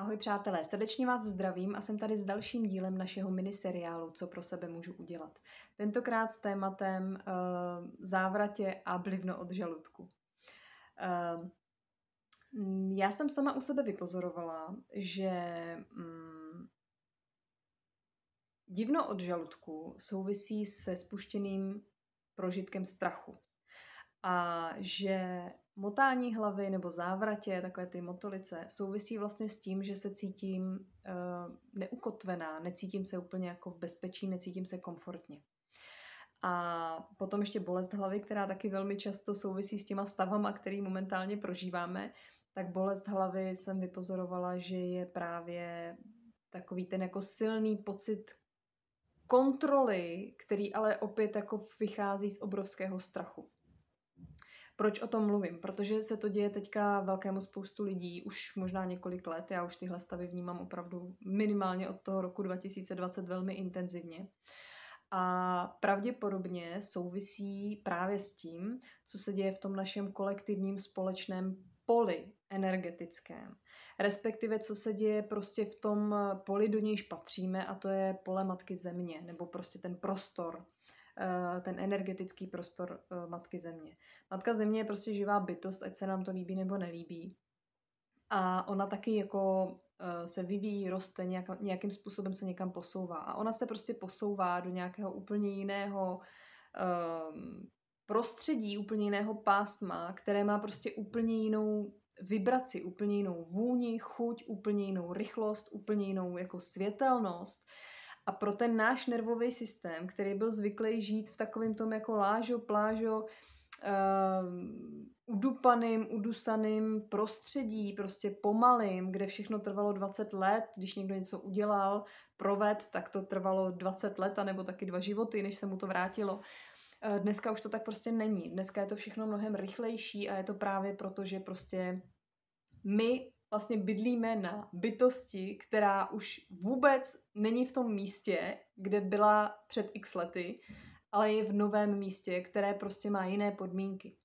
Ahoj přátelé, srdečně vás zdravím a jsem tady s dalším dílem našeho miniseriálu Co pro sebe můžu udělat. Tentokrát s tématem uh, závratě a blivno od žaludku. Uh, já jsem sama u sebe vypozorovala, že um, divno od žaludku souvisí se spuštěným prožitkem strachu a že motání hlavy nebo závratě, takové ty motolice, souvisí vlastně s tím, že se cítím uh, neukotvená, necítím se úplně jako v bezpečí, necítím se komfortně. A potom ještě bolest hlavy, která taky velmi často souvisí s těma stavama, který momentálně prožíváme, tak bolest hlavy jsem vypozorovala, že je právě takový ten jako silný pocit kontroly, který ale opět jako vychází z obrovského strachu. Proč o tom mluvím? Protože se to děje teďka velkému spoustu lidí, už možná několik let. Já už tyhle stavy vnímám opravdu minimálně od toho roku 2020 velmi intenzivně. A pravděpodobně souvisí právě s tím, co se děje v tom našem kolektivním společném poli energetickém. Respektive, co se děje prostě v tom poli, do nějž patříme, a to je pole matky země, nebo prostě ten prostor, Eh, ten energetický prostor eh, Matky Země. Matka Země je prostě živá bytost, ať se nám to líbí nebo nelíbí. A ona taky jako eh, se vyvíjí, roste, nějak, nějakým způsobem se někam posouvá. A ona se prostě posouvá do nějakého úplně jiného um, prostředí, úplně jiného pásma, které má prostě úplně jinou vibraci, úplně jinou vůni, chuť, úplně jinou rychlost, úplně jinou jako světelnost. Uh, a pro ten náš nervový systém, který byl zvyklý žít v takovém tom jako lážo, plážo, uh, udupaným, udusaným prostředí, prostě pomalým, kde všechno trvalo 20 let, když někdo něco udělal, proved, tak to trvalo 20 let, nebo taky dva životy, než se mu to vrátilo. Uh, dneska už to tak prostě není. Dneska je to všechno mnohem rychlejší a je to právě proto, že prostě my vlastně bydlíme na bytosti, která už vůbec není v tom místě, kde byla před x lety, ale je v novém místě, které prostě má jiné podmínky.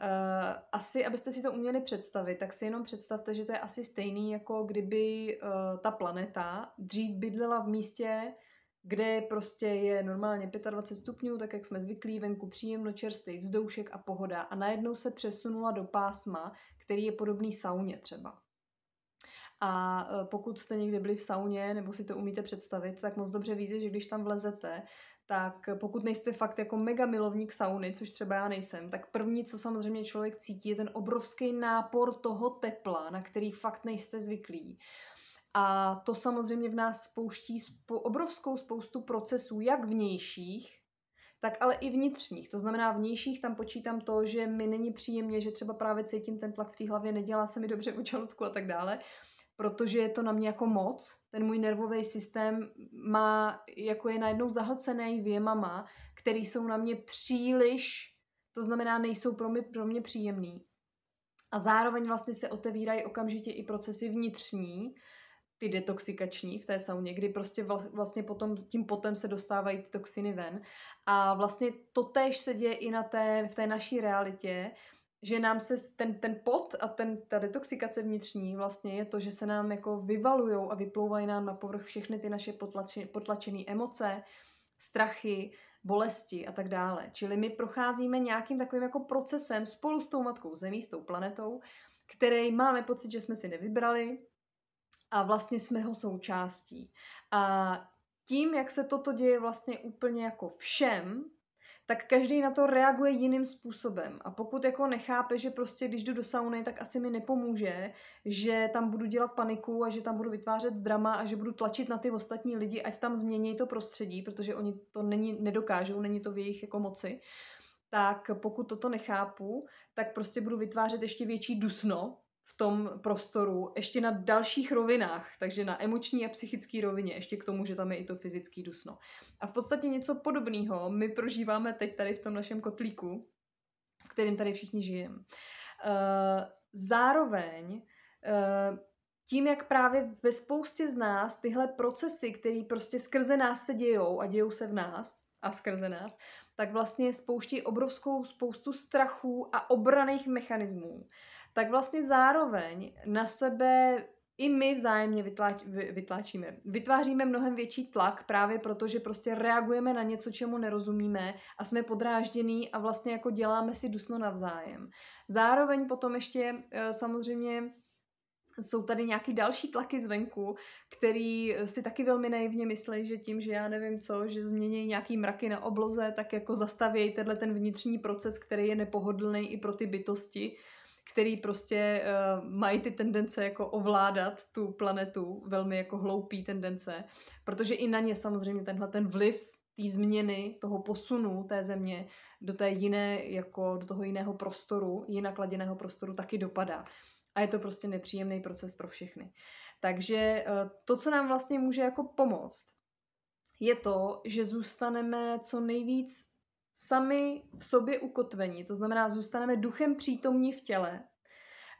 Eh, asi, abyste si to uměli představit, tak si jenom představte, že to je asi stejný, jako kdyby eh, ta planeta dřív bydlela v místě, kde prostě je normálně 25 stupňů, tak jak jsme zvyklí, venku příjemno, čerstvý vzdoušek a pohoda. A najednou se přesunula do pásma, který je podobný sauně třeba. A e, pokud jste někdy byli v sauně nebo si to umíte představit, tak moc dobře víte, že když tam vlezete, tak pokud nejste fakt jako mega milovník sauny, což třeba já nejsem, tak první, co samozřejmě člověk cítí, je ten obrovský nápor toho tepla, na který fakt nejste zvyklí. A to samozřejmě v nás spouští spou- obrovskou spoustu procesů, jak vnějších, tak ale i vnitřních. To znamená, vnějších tam počítám to, že mi není příjemně, že třeba právě cítím ten tlak v té hlavě, nedělá se mi dobře u čelutku a tak dále protože je to na mě jako moc. Ten můj nervový systém má, jako je najednou zahlcený věmama, který jsou na mě příliš, to znamená, nejsou pro mě, pro mě příjemný. A zároveň vlastně se otevírají okamžitě i procesy vnitřní, ty detoxikační v té sauně, kdy prostě vlastně potom, tím potem se dostávají ty toxiny ven. A vlastně to též se děje i na té, v té naší realitě, že nám se ten, ten pot a ten, ta detoxikace vnitřní vlastně je to, že se nám jako vyvalujou a vyplouvají nám na povrch všechny ty naše potlačené potlačený emoce, strachy, bolesti a tak dále. Čili my procházíme nějakým takovým jako procesem spolu s tou matkou zemí, s tou planetou, který máme pocit, že jsme si nevybrali a vlastně jsme ho součástí. A tím, jak se toto děje vlastně úplně jako všem, tak každý na to reaguje jiným způsobem. A pokud jako nechápe, že prostě když jdu do sauny, tak asi mi nepomůže, že tam budu dělat paniku a že tam budu vytvářet drama a že budu tlačit na ty ostatní lidi, ať tam změní to prostředí, protože oni to není, nedokážou, není to v jejich jako moci, tak pokud toto nechápu, tak prostě budu vytvářet ještě větší dusno v tom prostoru ještě na dalších rovinách, takže na emoční a psychické rovině, ještě k tomu, že tam je i to fyzické dusno. A v podstatě něco podobného my prožíváme teď tady v tom našem kotlíku, v kterém tady všichni žijeme. Eh, zároveň eh, tím, jak právě ve spoustě z nás tyhle procesy, které prostě skrze nás se dějou a dějou se v nás a skrze nás, tak vlastně spouští obrovskou spoustu strachů a obraných mechanismů tak vlastně zároveň na sebe i my vzájemně vytláč, vy, vytláčíme. Vytváříme mnohem větší tlak právě proto, že prostě reagujeme na něco, čemu nerozumíme a jsme podráždění a vlastně jako děláme si dusno navzájem. Zároveň potom ještě eh, samozřejmě jsou tady nějaký další tlaky zvenku, který eh, si taky velmi naivně myslí, že tím, že já nevím co, že změní nějaký mraky na obloze, tak jako zastavějí tenhle ten vnitřní proces, který je nepohodlný i pro ty bytosti, který prostě uh, mají ty tendence jako ovládat tu planetu, velmi jako hloupý tendence, protože i na ně samozřejmě tenhle ten vliv té změny, toho posunu té země do té jiné, jako do toho jiného prostoru, jinak laděného prostoru taky dopadá. A je to prostě nepříjemný proces pro všechny. Takže eh, to, co nám vlastně může jako pomoct, je to, že zůstaneme co nejvíc sami v sobě ukotvení, to znamená, zůstaneme duchem přítomní v těle,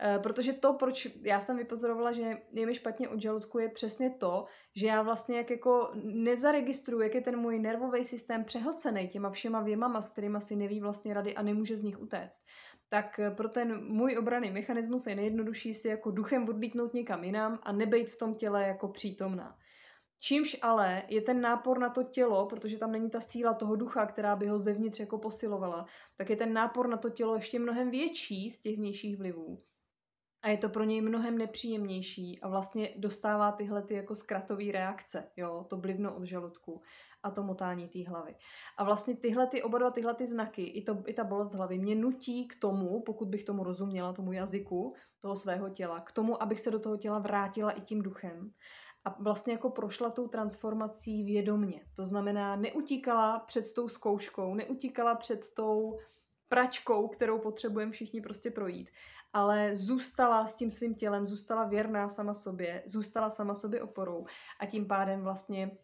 eh, protože to, proč já jsem vypozorovala, že je mi špatně od žaludku, je přesně to, že já vlastně jak jako nezaregistruji, jak je ten můj nervový systém přehlcený těma všema věmama, s kterými si neví vlastně rady a nemůže z nich utéct. Tak eh, pro ten můj obraný mechanismus je nejjednodušší si jako duchem odlítnout někam jinam a nebejt v tom těle jako přítomná. Čímž ale je ten nápor na to tělo, protože tam není ta síla toho ducha, která by ho zevnitř jako posilovala, tak je ten nápor na to tělo ještě mnohem větší z těch vnějších vlivů. A je to pro něj mnohem nepříjemnější a vlastně dostává tyhle ty jako zkratové reakce, jo, to blivno od žaludku a to motání té hlavy. A vlastně tyhle ty, oba dva tyhle ty znaky, i, to, i ta bolest hlavy, mě nutí k tomu, pokud bych tomu rozuměla, tomu jazyku, toho svého těla, k tomu, abych se do toho těla vrátila i tím duchem a vlastně jako prošla tou transformací vědomně. To znamená, neutíkala před tou zkouškou, neutíkala před tou pračkou, kterou potřebujeme všichni prostě projít, ale zůstala s tím svým tělem, zůstala věrná sama sobě, zůstala sama sobě oporou a tím pádem vlastně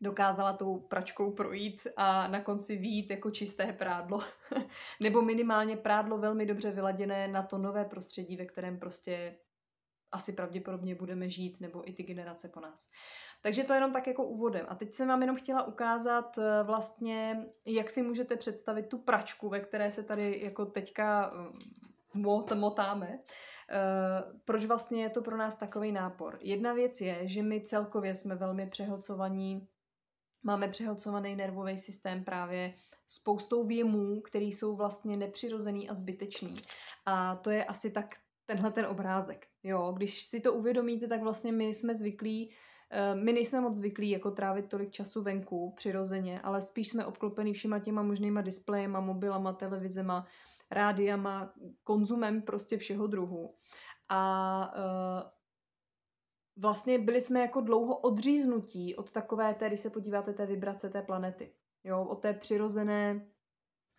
dokázala tou pračkou projít a na konci výjít jako čisté prádlo. Nebo minimálně prádlo velmi dobře vyladěné na to nové prostředí, ve kterém prostě asi pravděpodobně budeme žít, nebo i ty generace po nás. Takže to jenom tak jako úvodem. A teď jsem vám jenom chtěla ukázat eh, vlastně, jak si můžete představit tu pračku, ve které se tady jako teďka eh, mot, motáme. Uh, proč vlastně je to pro nás takový nápor? Jedna věc je, že my celkově jsme velmi přehlcovaní, máme přehlcovaný nervový systém právě spoustou věmů, které jsou vlastně nepřirozený a zbytečný. A to je asi tak tenhle ten obrázek. Jo, když si to uvědomíte, tak vlastně my jsme zvyklí, eh, my nejsme moc zvyklí jako trávit tolik času venku přirozeně, ale spíš jsme obklopený všema těma možnýma displejema, mobilama, televizema, rádiama, konzumem prostě všeho druhu. A eh, vlastně byli jsme jako dlouho odříznutí od takové té, když se podíváte, té vibrace té planety. Jo, od té přirozené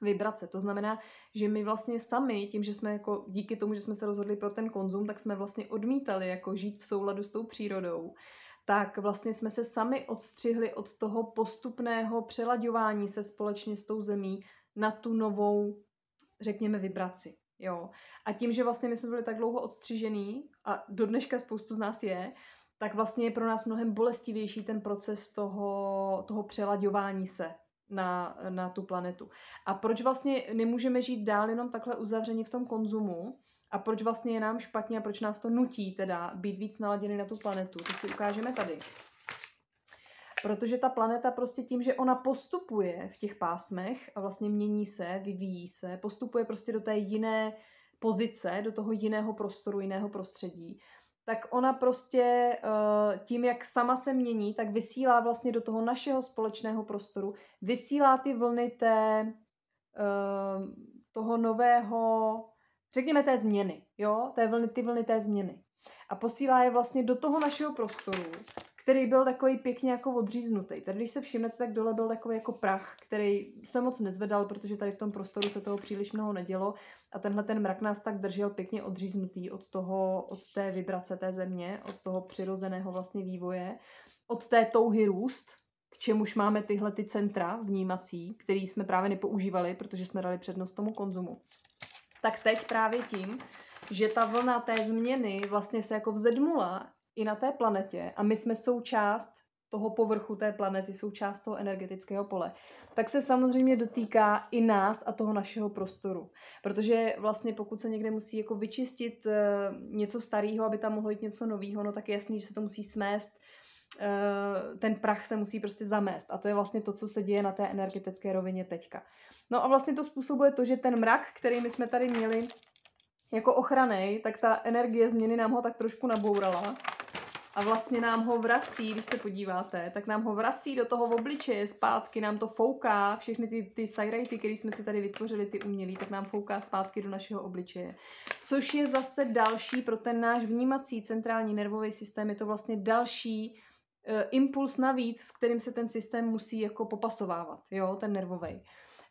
vibrace. To znamená, že my vlastně sami, tím, že jsme jako díky tomu, že jsme se rozhodli pro ten konzum, tak jsme vlastně odmítali jako žít v souladu s tou přírodou tak vlastně jsme se sami odstřihli od toho postupného přelaďování se společně s tou zemí na tu novou, řekněme, vibraci. Jo. A tím, že vlastně my jsme byli tak dlouho odstřižený, a do dneška spoustu z nás je, tak vlastně je pro nás mnohem bolestivější ten proces toho, toho přelaďování se na, na tu planetu. A proč vlastně nemůžeme žít dál jenom takhle uzavření v tom konzumu? A proč vlastně je nám špatně a proč nás to nutí teda být víc naladěny na tu planetu? To si ukážeme tady. Protože ta planeta prostě tím, že ona postupuje v těch pásmech a vlastně mění se, vyvíjí se, postupuje prostě do té jiné pozice, do toho jiného prostoru, jiného prostředí, tak ona prostě eh, tím, jak sama se mění, tak vysílá vlastně do toho našeho společného prostoru, vysílá ty vlny té, eh, toho nového, řekněme té změny, jo, té vlny, ty vlny té změny. A posílá je vlastně do toho našeho prostoru, který byl takový pěkně jako odříznutý. Tady, když se všimnete, tak dole byl takový jako prach, který se moc nezvedal, protože tady v tom prostoru se toho příliš mnoho nedělo a tenhle ten mrak nás tak držel pěkně odříznutý od toho, od té vibrace té země, od toho přirozeného vlastně vývoje, od té touhy růst, k čemuž máme tyhle ty centra vnímací, který jsme právě nepoužívali, protože jsme dali přednost tomu konzumu. Tak teď právě tím, že ta vlna té změny vlastně se jako vzedmula i na té planetě a my jsme součást toho povrchu té planety, součást toho energetického pole, tak se samozřejmě dotýká i nás a toho našeho prostoru. Protože vlastně pokud se někde musí jako vyčistit eh, něco starého, aby tam mohlo jít něco nového, no tak je jasný, že se to musí smést, eh, ten prach se musí prostě zamést. A to je vlastně to, co se děje na té energetické rovině teďka. No a vlastně to způsobuje to, že ten mrak, který my jsme tady měli jako ochranej, tak ta energie změny nám ho tak trošku nabourala a vlastně nám ho vrací, když se podíváte, tak nám ho vrací do toho obličeje zpátky, nám to fouká, všechny ty, ty sajrajty, které jsme si tady vytvořili, ty umělí, tak nám fouká zpátky do našeho obličeje. Což je zase další pro ten náš vnímací centrální nervový systém, je to vlastně další uh, impuls navíc, s kterým se ten systém musí jako popasovávat, jo, ten nervový.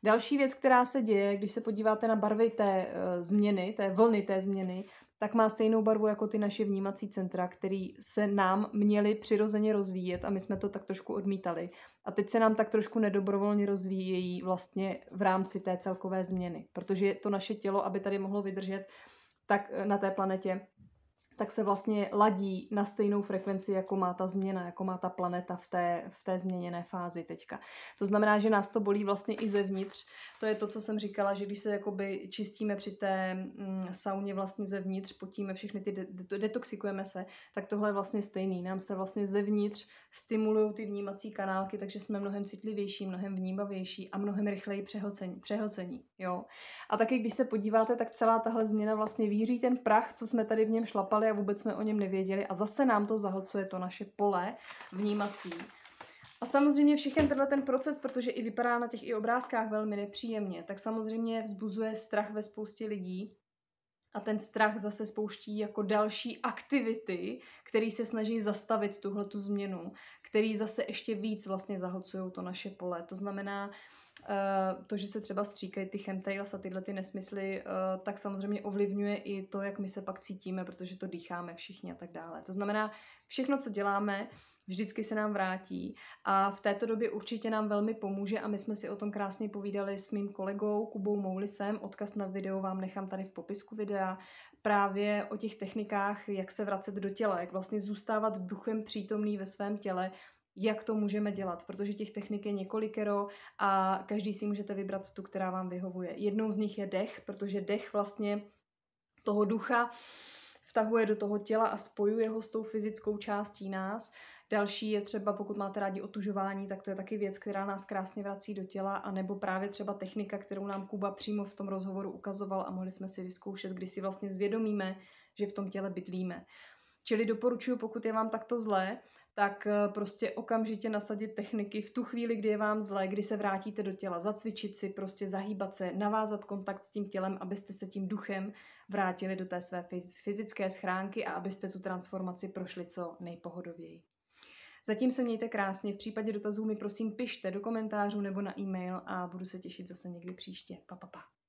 Další věc, která se děje, když se podíváte na barvy té uh, změny, té vlny té změny, tak má stejnou barvu jako ty naše vnímací centra, které se nám měly přirozeně rozvíjet a my jsme to tak trošku odmítali. A teď se nám tak trošku nedobrovolně rozvíjejí vlastně v rámci té celkové změny, protože to naše tělo, aby tady mohlo vydržet, tak eh, na té planetě tak se vlastně ladí na stejnou frekvenci, jako má ta změna, jako má ta planeta v té, v té změněné fázi teďka. To znamená, že nás to bolí vlastně i zevnitř. To je to, co jsem říkala, že když se jakoby čistíme při té mm, sauně vlastně zevnitř, potíme všechny ty, de- de- detoxikujeme se, tak tohle je vlastně stejný. Nám se vlastně zevnitř stimulují ty vnímací kanálky, takže jsme mnohem citlivější, mnohem vnímavější a mnohem rychleji přehlcení. přehlcení jo? A taky, když se podíváte, tak celá tahle změna vlastně víří ten prach, co jsme tady v něm šlapali které vůbec jsme o něm nevěděli a zase nám to zahlcuje to naše pole vnímací. A samozřejmě všechny tenhle ten proces, protože i vypadá na těch i obrázkách velmi nepříjemně, tak samozřejmě vzbuzuje strach ve spoustě lidí, a ten strach zase spouští jako další aktivity, které se snaží zastavit tuhle tu změnu, který zase ještě víc vlastně zahlcují to naše pole. To znamená, Eh, to, že se třeba stříkají ty chemtrails a tyhle ty nesmysly, eh, tak samozřejmě ovlivňuje i to, jak my se pak cítíme, protože to dýcháme všichni a tak dále. To znamená, všechno, co děláme, vždycky se nám vrátí a v této době určitě nám velmi pomůže a my jsme si o tom krásně povídali s mým kolegou Kubou Moulisem, odkaz na video vám nechám tady v popisku videa, právě o těch technikách, jak se vracet do těla, jak vlastně zůstávat duchem přítomný ve svém těle, jak to můžeme dělat, protože těch technik je několikero a každý si můžete vybrat tu, která vám vyhovuje. Jednou z nich je dech, protože dech vlastně toho ducha vtahuje do toho těla a spojuje ho s tou fyzickou částí nás. Další je třeba, pokud máte rádi otužování, tak to je taky věc, která nás krásně vrací do těla, A nebo právě třeba technika, kterou nám Kuba přímo v tom rozhovoru ukazoval a mohli jsme si vyzkoušet, kdy si vlastně zvědomíme, že v tom těle bydlíme. Čili doporučuji, pokud je vám takto zlé, tak eh, prostě okamžitě nasadit techniky v tu chvíli, kdy je vám zlé, kdy se vrátíte do těla, zacvičit si, prostě zahýbat se, navázat kontakt s tím tělem, abyste se tím duchem vrátili do té své fyzické schránky a abyste tu transformaci prošli co nejpohodověji. Zatím se mějte krásně, v případě dotazů mi prosím pište do komentářů nebo na e-mail a budu se těšit zase někdy příště. Pa, pa, pa.